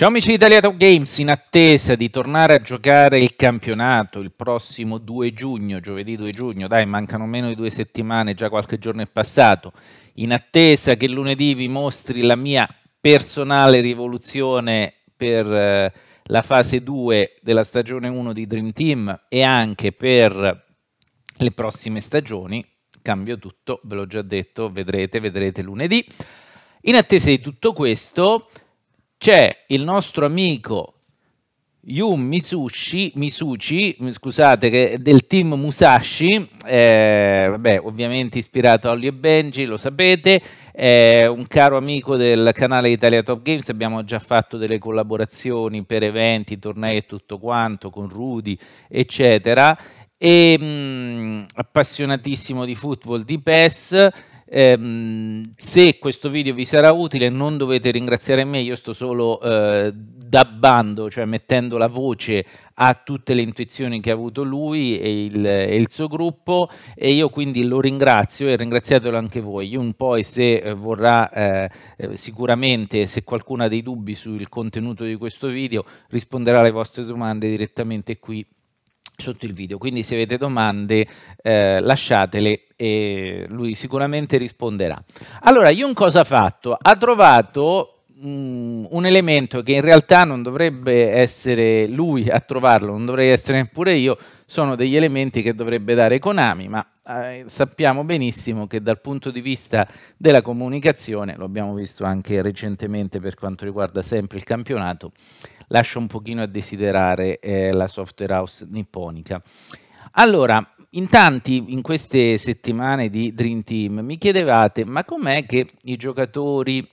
Ciao amici di Italia Games, in attesa di tornare a giocare il campionato il prossimo 2 giugno, giovedì 2 giugno, dai mancano meno di due settimane, già qualche giorno è passato, in attesa che lunedì vi mostri la mia personale rivoluzione per eh, la fase 2 della stagione 1 di Dream Team e anche per le prossime stagioni, cambio tutto, ve l'ho già detto, vedrete, vedrete lunedì. In attesa di tutto questo c'è il nostro amico Yun Misushi, Misucci, scusate, che del team Musashi, eh, vabbè, ovviamente ispirato a Ollie e Benji, lo sapete, è un caro amico del canale Italia Top Games, abbiamo già fatto delle collaborazioni per eventi, tornei e tutto quanto con Rudy, eccetera, e mh, mm, appassionatissimo di football, di PES, Ehm, se questo video vi sarà utile non dovete ringraziare me, io sto solo eh, dabbando, cioè mettendo la voce a tutte le intuizioni che ha avuto lui e il, e il suo gruppo e io quindi lo ringrazio e ringraziatelo anche voi. Jun poi se eh, vorrà eh, eh, sicuramente, se qualcuno ha dei dubbi sul contenuto di questo video, risponderà alle vostre domande direttamente qui sotto il video, quindi se avete domande eh, lasciatele e lui sicuramente risponderà. Allora, Jung cosa ha fatto? Ha trovato mh, mm, un elemento che in realtà non dovrebbe essere lui a trovarlo, non dovrei essere neppure io, sono degli elementi che dovrebbe dare Konami, ma eh, sappiamo benissimo che dal punto di vista della comunicazione, lo abbiamo visto anche recentemente per quanto riguarda sempre il campionato, lascia un pochino a desiderare eh, la software house nipponica. Allora, in tanti in queste settimane di Dream Team mi chiedevate ma com'è che i giocatori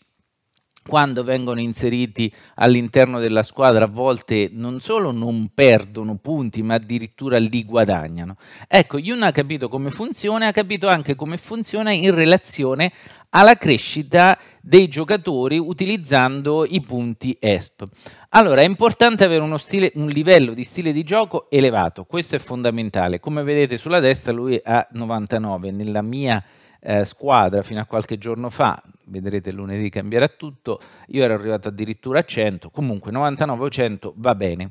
quando vengono inseriti all'interno della squadra a volte non solo non perdono punti ma addirittura li guadagnano. Ecco, Yun ha capito come funziona, ha capito anche come funziona in relazione alla crescita dei giocatori utilizzando i punti ESP. Allora, è importante avere stile, un livello di stile di gioco elevato, questo è fondamentale. Come vedete sulla destra lui ha 99, nella mia eh, squadra fino a qualche giorno fa vedrete lunedì cambierà tutto, io ero arrivato addirittura a 100, comunque 99 o 100 va bene.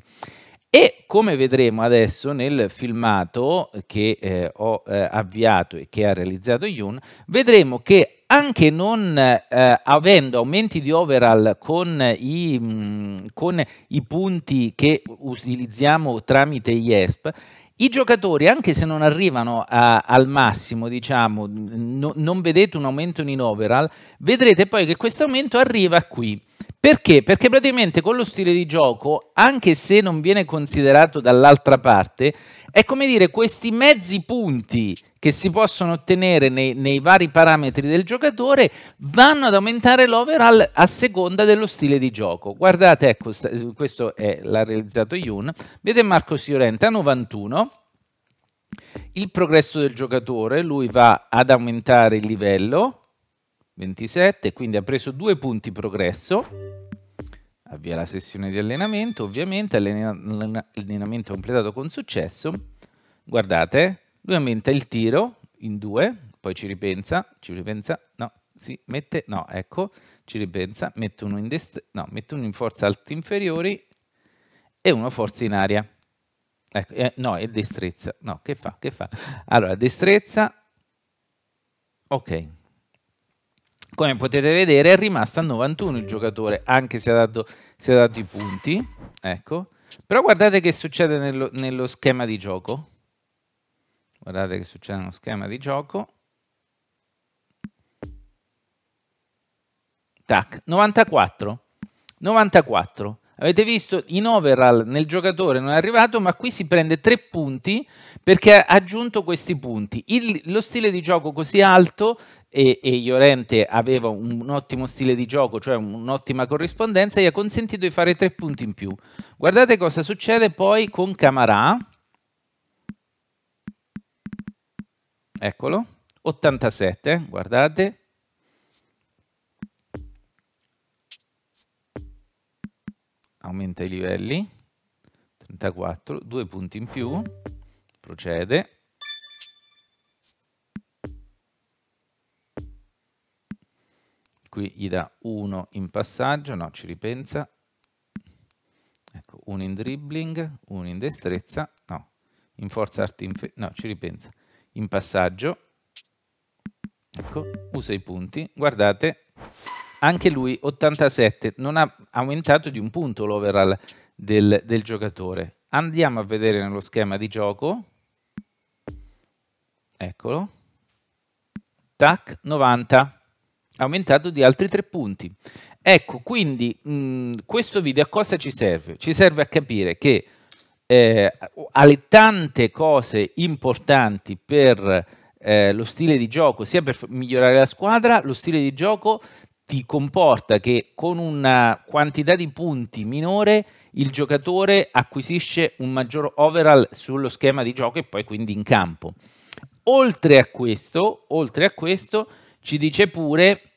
E come vedremo adesso nel filmato che eh, ho eh, avviato e che ha realizzato Yun, vedremo che anche non eh, avendo aumenti di overall con i, mh, mm, con i punti che utilizziamo tramite ESP, i giocatori, anche se non arrivano a, al massimo, diciamo, no, non vedete un aumento in overall, vedrete poi che questo aumento arriva qui. Perché? Perché praticamente con lo stile di gioco, anche se non viene considerato dall'altra parte, è come dire questi mezzi punti che si possono ottenere nei, nei, vari parametri del giocatore vanno ad aumentare l'overall a seconda dello stile di gioco. Guardate, ecco, questo è, l'ha realizzato Yun. Vede Marco a 91. Il progresso del giocatore, lui va ad aumentare il livello, 27, quindi ha preso due punti progresso. Avvia la sessione di allenamento, ovviamente, allena allenamento completato con successo. Guardate, lui aumenta il tiro in 2, poi ci ripensa, ci ripensa, no, si mette, no, ecco, ci ripensa, mette uno in, dest- no, mette uno in forza alti inferiori e uno forza in aria. Ecco, eh, no, è destrezza. No, che fa? Che fa? Allora, destrezza, ok. Come potete vedere è rimasto a 91 il giocatore, anche se ha dato, se ha dato i punti, ecco. Però guardate che succede nello, nello schema di gioco guardate che succede uno schema di gioco. Tac, 94. 94. Avete visto in overall nel giocatore non è arrivato, ma qui si prende tre punti perché ha aggiunto questi punti. Il, lo stile di gioco così alto e, e Iorente aveva un, un, ottimo stile di gioco, cioè un'ottima corrispondenza, gli ha consentito di fare tre punti in più. Guardate cosa succede poi con Camarà eccolo, 87, guardate. Aumenta i livelli, 34, due punti in più, procede. Qui gli dà uno in passaggio, no, ci ripensa. Ecco, 1 in dribbling, uno in destrezza, no, in forza arti, no, ci ripensa in passaggio, ecco, usa i punti, guardate, anche lui 87, non ha aumentato di un punto l'overall del, del giocatore. Andiamo a vedere nello schema di gioco, eccolo, tac 90, aumentato di altri 3 punti. Ecco, quindi mh, mm, questo video a cosa ci serve? Ci serve a capire che eh, alle tante cose importanti per eh, lo stile di gioco, sia per migliorare la squadra, lo stile di gioco ti comporta che con una quantità di punti minore il giocatore acquisisce un maggior overall sullo schema di gioco e poi quindi in campo. Oltre a questo, oltre a questo ci dice pure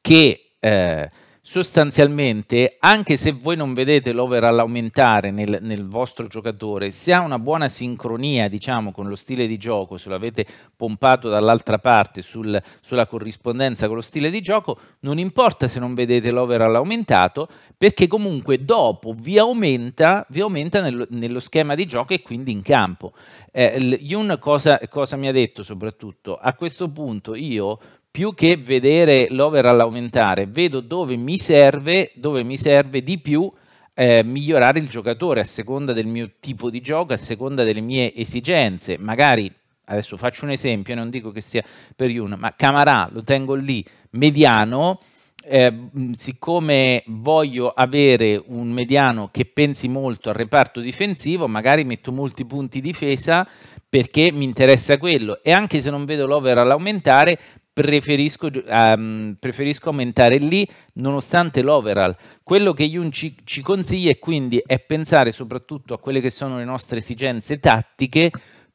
che eh, sostanzialmente, anche se voi non vedete l'overall aumentare nel, nel, vostro giocatore, se ha una buona sincronia, diciamo, con lo stile di gioco, se l'avete pompato dall'altra parte sul, sulla corrispondenza con lo stile di gioco, non importa se non vedete l'overall aumentato, perché comunque dopo vi aumenta, vi aumenta nel, nello schema di gioco e quindi in campo. Eh, Yun cosa, cosa mi ha detto soprattutto? A questo punto io più che vedere l'over all'aumentare, vedo dove mi serve, dove mi serve di più eh, migliorare il giocatore a seconda del mio tipo di gioco, a seconda delle mie esigenze. Magari, adesso faccio un esempio, non dico che sia per Juno, ma Camarà lo tengo lì, mediano, eh, siccome voglio avere un mediano che pensi molto al reparto difensivo, magari metto molti punti difesa perché mi interessa quello e anche se non vedo l'over all'aumentare, Preferisco, um, preferisco, aumentare lì nonostante l'overall. Quello che Jun ci, ci consiglia quindi è pensare soprattutto a quelle che sono le nostre esigenze tattiche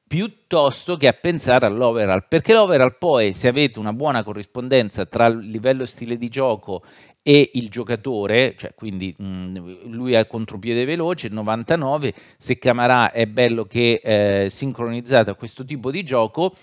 piuttosto che a pensare all'overall, perché l'overall poi se avete una buona corrispondenza tra il livello e stile di gioco e il giocatore, cioè quindi mh, mhmm, lui ha il contropiede veloce, 99, se Camarà è bello che eh, sincronizzato a questo tipo di gioco,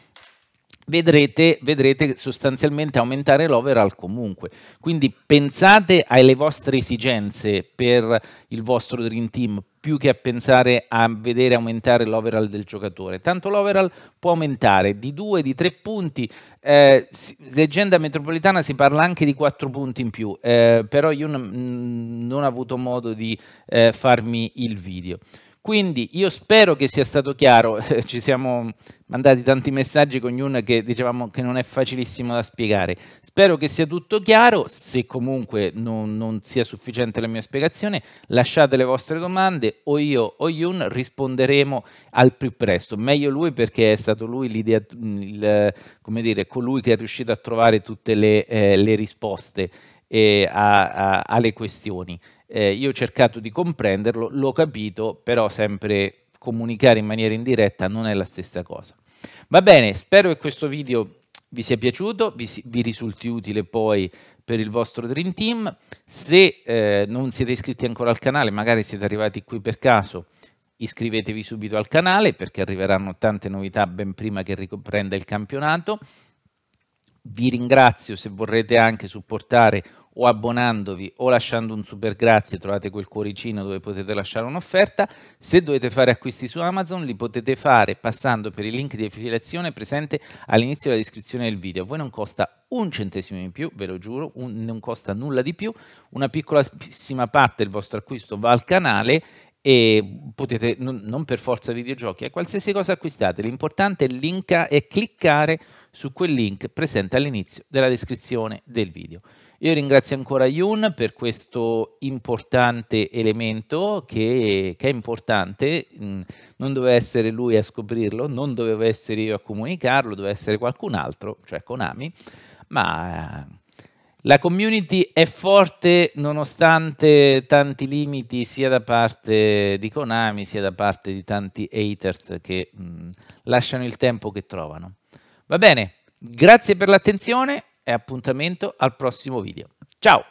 vedrete, vedrete sostanzialmente aumentare l'overall comunque. Quindi pensate alle vostre esigenze per il vostro Dream Team più che a pensare a vedere aumentare l'overall del giocatore. Tanto l'overall può aumentare di 2, di 3 punti. Eh, leggenda metropolitana si parla anche di 4 punti in più, eh, però io non ho avuto modo di eh, farmi il video. Quindi io spero che sia stato chiaro, ci siamo mandati tanti messaggi con ognuno che dicevamo che non è facilissimo da spiegare. Spero che sia tutto chiaro, se comunque non, non sia sufficiente la mia spiegazione lasciate le vostre domande o io o Yun risponderemo al più presto. Meglio lui perché è stato lui l'idea, come dire, colui che è riuscito a trovare tutte le, eh, le risposte eh, a, a, alle questioni. Eh, io ho cercato di comprenderlo, l'ho capito, però sempre comunicare in maniera indiretta non è la stessa cosa. Va bene, spero che questo video vi sia piaciuto, vi, vi risulti utile poi per il vostro Dream Team. Se eh, non siete iscritti ancora al canale, magari siete arrivati qui per caso, iscrivetevi subito al canale perché arriveranno tante novità ben prima che riprenda il campionato vi ringrazio se vorrete anche supportare o abbonandovi o lasciando un super grazie, trovate quel cuoricino dove potete lasciare un'offerta. Se dovete fare acquisti su Amazon li potete fare passando per il link di affiliazione presente all'inizio della descrizione del video. A voi non costa un centesimo in più, ve lo giuro, un, non costa nulla di più, una piccolissima parte del vostro acquisto va al canale e potete, non per forza videogiochi, a qualsiasi cosa acquistate, l'importante è, è cliccare su quel link presente all'inizio della descrizione del video. Io ringrazio ancora Yun per questo importante elemento che, che, è importante, mm, non doveva essere lui a scoprirlo, non dovevo essere io a comunicarlo, doveva essere qualcun altro, cioè Konami, ma eh, la community è forte nonostante tanti limiti sia da parte di Konami sia da parte di tanti haters che mh, mm, lasciano il tempo che trovano. Va bene, grazie per l'attenzione e appuntamento al prossimo video. Ciao!